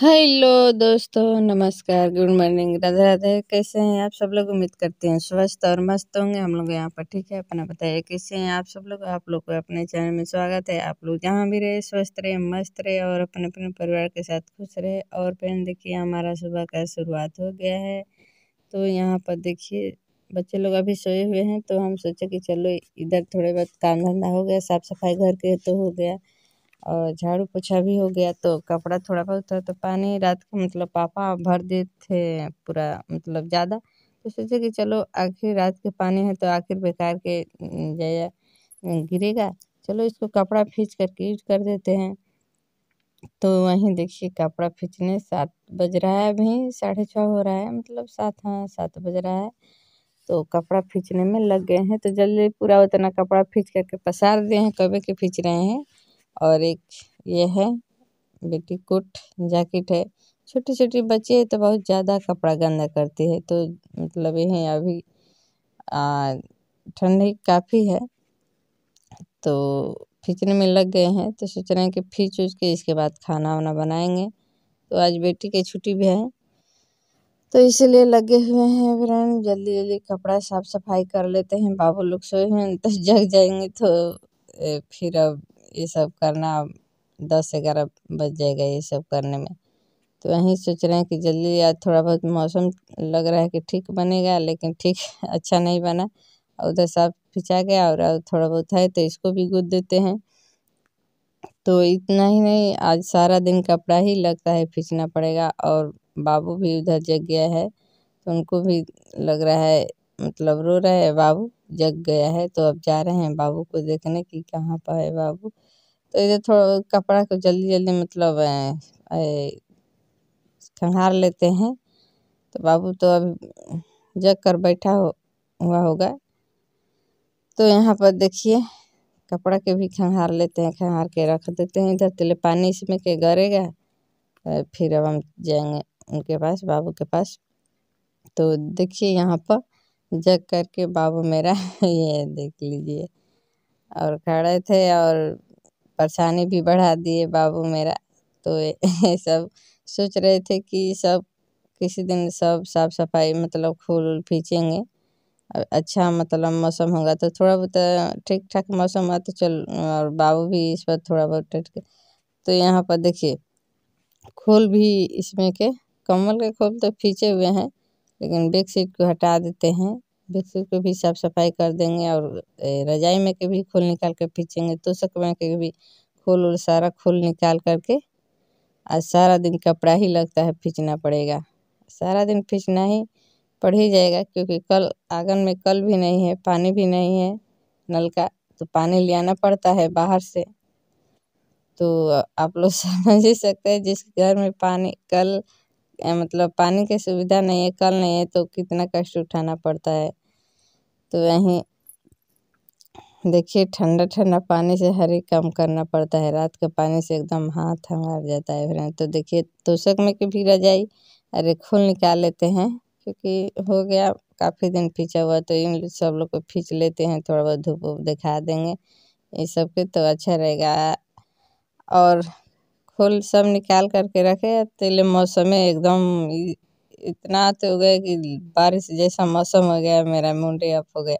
Hello दोस्तों नमस्कार good morning Radhe Radhe कैसे हैं आप सब लोग उम्मीद करते हैं स्वस्थ और मस्त होंगे हम लोग यहाँ पर ठीक है अपना बताइए कैसे हैं आप सब लोग आप लोग को अपने चैनल में स्वागत है आप लोग जहाँ भी रहे स्वस्थ रहे मस्त रहे और अपने अपने परिवार के साथ खुश रहे और फिर देखिए हमारा सुबह का शुरुआत हो गया है तो यहाँ पर देखिए बच्चे लोग अभी सोए हुए हैं तो हम सोचे कि चलो इधर थोड़े बहुत काम धंधा हो गया साफ़ सफाई घर के तो हो गया और झाड़ू पोछा भी हो गया तो कपड़ा थोड़ा बहुत था तो पानी रात को मतलब पापा भर दिए थे पूरा मतलब ज़्यादा तो सोचे कि चलो आखिर रात के पानी है तो आखिर बेकार के जाया गिरेगा चलो इसको कपड़ा फींच करके यूज कर देते हैं तो वहीं देखिए कपड़ा फींचने सात बज रहा है अभी साढ़े छः हो रहा है मतलब सात हाँ सात बज रहा है तो कपड़ा खींचने में लग गए हैं तो जल्दी पूरा उतना कपड़ा फींच करके पसार दिए हैं कभी के फींच रहे हैं और एक ये है बेटी कोट जैकेट है छोटे छोटे बच्चे तो बहुत ज़्यादा कपड़ा गंदा करते हैं तो मतलब ये है अभी ठंडी काफ़ी है तो खींचने में लग गए हैं तो सोच रहे हैं कि खींच उच के इसके बाद खाना वाना बनाएंगे तो आज बेटी की छुट्टी भी है तो इसलिए लगे हुए हैं फ्रेंड जल्दी जल्दी कपड़ा साफ सफाई कर लेते हैं बाबू लोग सोए हैं तो जग जाएंगे तो फिर अब ये सब करना दस ग्यारह बज जाएगा ये सब करने में तो यही सोच रहे हैं कि जल्दी आज थोड़ा बहुत मौसम लग रहा है कि ठीक बनेगा लेकिन ठीक अच्छा नहीं बना और उधर साफ खिंचा गया और थोड़ा बहुत है तो इसको भी गुद देते हैं तो इतना ही नहीं आज सारा दिन कपड़ा ही लगता है खींचना पड़ेगा और बाबू भी उधर जग गया है तो उनको भी लग रहा है मतलब रो रहा है बाबू जग गया है तो अब जा रहे हैं बाबू को देखने कि कहाँ पर है बाबू तो इधर थोड़ा कपड़ा को जल्दी जल्दी मतलब खंगार लेते हैं तो बाबू तो अब जग कर बैठा हो हुआ होगा तो यहाँ पर देखिए कपड़ा के भी खंगार लेते हैं खंगार के रख देते हैं इधर तिले पानी इसमें के गरेगा फिर अब हम जाएंगे उनके पास बाबू के पास तो देखिए यहाँ पर जग करके बाबू मेरा ये देख लीजिए और खड़े थे और परेशानी भी बढ़ा दिए बाबू मेरा तो ये सब सोच रहे थे कि सब किसी दिन सब साफ सफाई मतलब फूल उल खींचेंगे अच्छा मतलब मौसम होगा तो थोड़ा बहुत ठीक ठाक मौसम आ तो चल और बाबू भी इस पर थोड़ा बहुत तो यहाँ पर देखिए खोल भी इसमें के कमल के खोल तो फींचे हुए हैं लेकिन बेडशीट को हटा देते हैं बेडशीट को भी साफ सफाई कर देंगे और रजाई में के भी खोल निकाल के फीचेंगे तो में के भी खोल और सारा खोल निकाल करके आज सारा दिन कपड़ा ही लगता है फींचना पड़ेगा सारा दिन फींचना ही पड़ ही जाएगा क्योंकि कल आंगन में कल भी नहीं है पानी भी नहीं है नल का तो पानी ले आना पड़ता है बाहर से तो आप लोग समझ ही सकते हैं जिस घर में पानी कल मतलब पानी की सुविधा नहीं है कल नहीं है तो कितना कष्ट उठाना पड़ता है तो यहीं देखिए ठंडा ठंडा पानी से हर एक काम करना पड़ता है रात के पानी से एकदम हाथ हमार जाता है फिर तो देखिए तोशक में भी रह जाए अरे खोल निकाल लेते हैं क्योंकि हो गया काफ़ी दिन खींचा हुआ तो इन सब लोग को खींच लेते हैं थोड़ा बहुत धूप वूप दिखा देंगे ये सब के तो अच्छा रहेगा और फूल सब निकाल करके रखे तेल मौसम में एकदम इतना तो हो गया कि बारिश जैसा मौसम हो गया मेरा मुंडे अप हो गया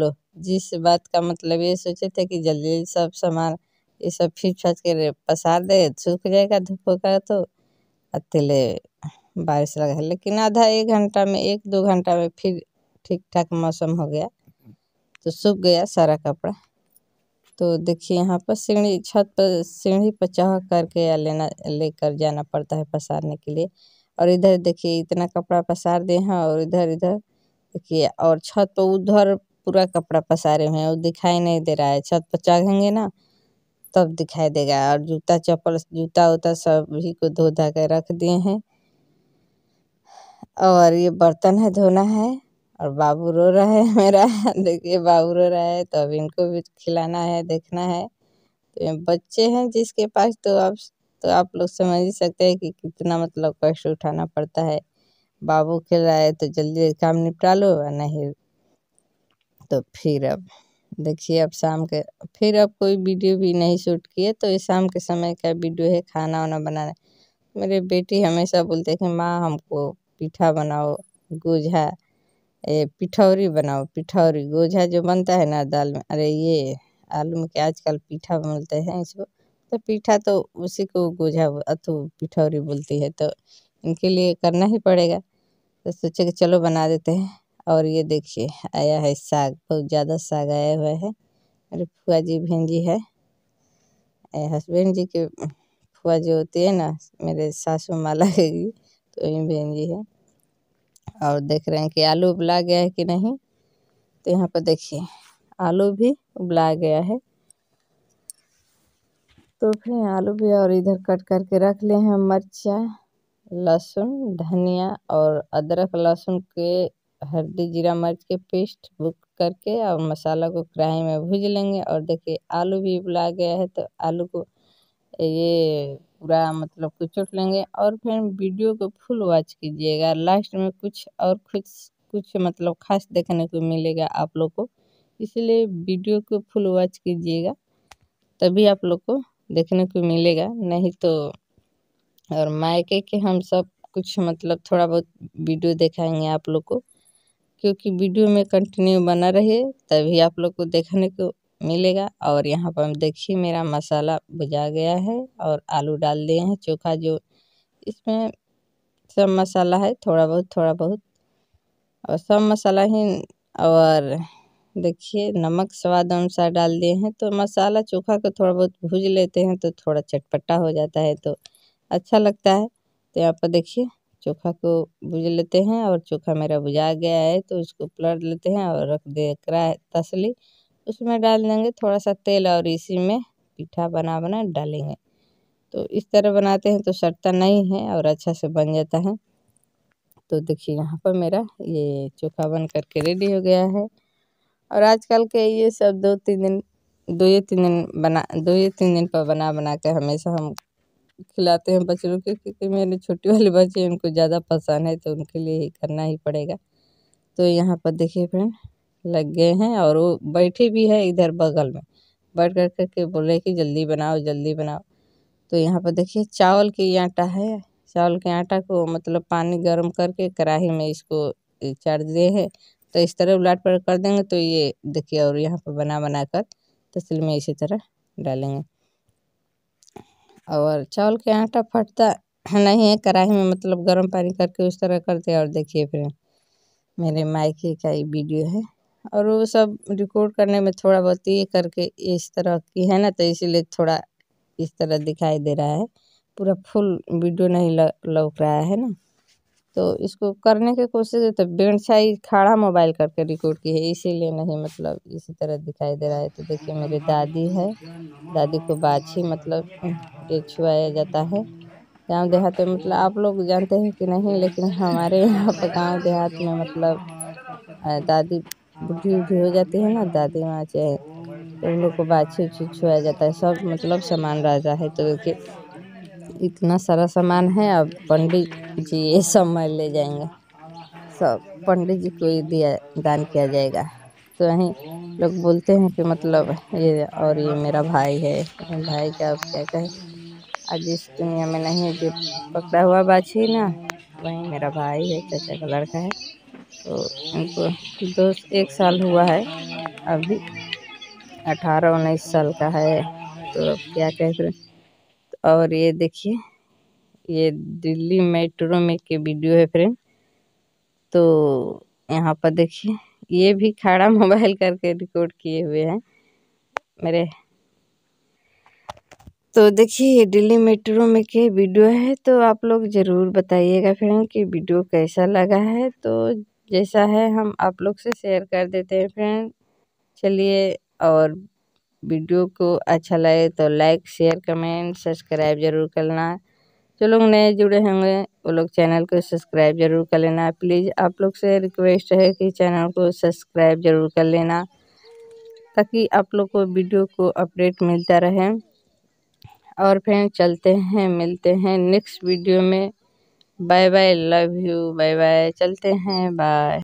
लो जिस बात का मतलब ये सोचे थे कि जल्दी जल्दी सब सामान ये सब फिर फाच के पसार दे सूख जाएगा धूप होगा तो अतिले बारिश लगा लेकिन आधा एक घंटा में एक दो घंटा में फिर ठीक ठाक मौसम हो गया तो सूख गया सारा कपड़ा तो देखिए यहाँ पर सीढ़ी छत पर सीढ़ी पर चढ़ करके या लेना लेकर जाना पड़ता है पसारने के लिए और इधर देखिए इतना कपड़ा पसार दिए हैं और इधर इधर देखिए और छत पर तो उधर पूरा कपड़ा पसारे हुए हैं वो दिखाई नहीं दे रहा है छत पर चढ़ेंगे ना तब दिखाई देगा और जूता चप्पल जूता उता सभी को धो धा के रख दिए हैं और ये बर्तन है धोना है और बाबू रो रहा है मेरा देखिए बाबू रो रहा है तो अब इनको भी खिलाना है देखना है तो बच्चे हैं जिसके पास तो आप तो आप लोग समझ ही सकते हैं कि कितना मतलब कष्ट उठाना पड़ता है बाबू खेल रहा है तो जल्दी काम निपटा लो नहीं तो फिर अब देखिए अब शाम के फिर अब कोई वीडियो भी नहीं शूट किए तो ये शाम के समय का वीडियो है खाना वाना बनाना मेरे बेटी हमेशा बोलते कि माँ हमको पीठा बनाओ गुझा ये पिठौरी बनाओ पिठौरी गोझा जो बनता है ना दाल में अरे ये आलू में क्या आजकल पीठा बोलते हैं इसको तो पीठा तो उसी को गोझा अथु पिठौरी बोलती है तो इनके लिए करना ही पड़ेगा तो सोचे कि चलो बना देते हैं और ये देखिए आया है साग बहुत ज़्यादा साग आया हुआ है अरे फुआ जी बहन जी है हस्बैंड जी के फुआ जी होती है ना मेरे सासू माला की तो ये बहन जी है और देख रहे हैं कि आलू उबला गया है कि नहीं तो यहाँ पर देखिए आलू भी उबला गया है तो फिर आलू भी और इधर कट करके रख लिए हैं मिर्चा लहसुन धनिया और अदरक लहसुन के हल्दी जीरा मिर्च के पेस्ट बुक करके और मसाला को कढ़ाई में भूज लेंगे और देखिए आलू भी उबला गया है तो आलू को ये पूरा मतलब कुछ चुट लेंगे और फिर वीडियो को फुल वॉच कीजिएगा लास्ट में कुछ और कुछ कुछ मतलब ख़ास देखने को मिलेगा आप लोग को इसलिए वीडियो को फुल वॉच कीजिएगा तभी आप लोग को देखने को मिलेगा नहीं तो और मायके के हम सब कुछ मतलब थोड़ा बहुत वीडियो दिखाएंगे आप लोग को क्योंकि वीडियो में कंटिन्यू बना रहे तभी आप लोग को देखने को मिलेगा और यहाँ पर देखिए मेरा मसाला भुजा गया है और आलू डाल दिए हैं चोखा जो इसमें सब मसाला है थोड़ा बहुत थोड़ा बहुत और सब मसाला ही और देखिए नमक स्वाद अनुसार डाल दिए हैं तो मसाला चोखा को थोड़ा बहुत भूज लेते हैं तो थोड़ा चटपटा हो जाता है तो अच्छा लगता है तो यहाँ पर देखिए चोखा को भूज लेते हैं और चोखा मेरा भुजा गया है तो उसको पलट लेते हैं और रख दे करा तसली उसमें डाल देंगे थोड़ा सा तेल और इसी में पीठा बना बना डालेंगे तो इस तरह बनाते हैं तो सड़ता नहीं है और अच्छा से बन जाता है तो देखिए यहाँ पर मेरा ये चोखा बन कर के रेडी हो गया है और आजकल के ये सब दो तीन दिन दो या तीन दिन बना दो या तीन दिन पर बना बना कर हमेशा हम खिलाते हैं बच्चों के क्योंकि मेरे छोटी वाले बच्चे उनको ज़्यादा पसंद है तो उनके लिए ही करना ही पड़ेगा तो यहाँ पर देखिए फ्रेंड लग गए हैं और वो बैठे भी है इधर बगल में बैठ कर कर के बोले कि जल्दी बनाओ जल्दी बनाओ तो यहाँ पर देखिए चावल की आटा है चावल के आटा को मतलब पानी गर्म करके कढ़ाई में इसको चाट दिए है तो इस तरह उलाट पर कर देंगे तो ये देखिए और यहाँ पर बना बना कर तसल में इसी तरह डालेंगे और चावल के आटा फटता नहीं है कढ़ाई में मतलब गर्म पानी करके उस तरह करते हैं और देखिए फिर मेरे मायके का ये वीडियो है और वो सब रिकॉर्ड करने में थोड़ा बहुत ये करके इस तरह की है ना तो इसीलिए थोड़ा इस तरह दिखाई दे रहा है पूरा फुल वीडियो नहीं लौक रहा है ना तो इसको करने की कोशिश तो छाई खड़ा मोबाइल करके रिकॉर्ड की है इसीलिए नहीं मतलब इसी तरह दिखाई दे रहा है तो देखिए मेरी दादी है दादी को बाछी मतलब ये छुआया जाता है गांव देहात में मतलब आप लोग जानते हैं कि नहीं लेकिन हमारे यहाँ पर गाँव देहात में मतलब दादी बुढ़ी उठी हो जाती है ना दादी माँ चाहे तो उन लोग को बाछी उछी छुआ जाता है सब मतलब सामान राजा है तो कि इतना सारा सामान है अब पंडित जी ये सब मैं ले जाएंगे सब पंडित जी को ही दिया दान किया जाएगा तो वहीं लोग बोलते हैं कि मतलब ये और ये मेरा भाई है भाई का अब क्या कहे आज इस दुनिया में नहीं है जो पकड़ा हुआ बाछी ना वहीं मेरा भाई है चाचा का लड़का है तो उनको दो एक साल हुआ है अभी अठारह उन्नीस साल का है तो क्या कह रहे और ये देखिए ये दिल्ली मेट्रो में के वीडियो है फ्रेंड तो यहाँ पर देखिए ये भी खड़ा मोबाइल करके रिकॉर्ड किए हुए हैं मेरे तो देखिए ये दिल्ली मेट्रो में के वीडियो है तो आप लोग ज़रूर बताइएगा फ्रेंड कि वीडियो कैसा लगा है तो जैसा है हम आप लोग से शेयर कर देते हैं फ्रेंड चलिए और वीडियो को अच्छा लगे तो लाइक शेयर कमेंट सब्सक्राइब ज़रूर करना जो लोग नए जुड़े होंगे वो लोग चैनल को सब्सक्राइब ज़रूर कर लेना प्लीज़ आप लोग से रिक्वेस्ट है कि चैनल को सब्सक्राइब ज़रूर कर लेना ताकि आप लोग को वीडियो को अपडेट मिलता रहे और फिर चलते हैं मिलते हैं नेक्स्ट वीडियो में bye bye love you bye bye चलते हैं बाय ।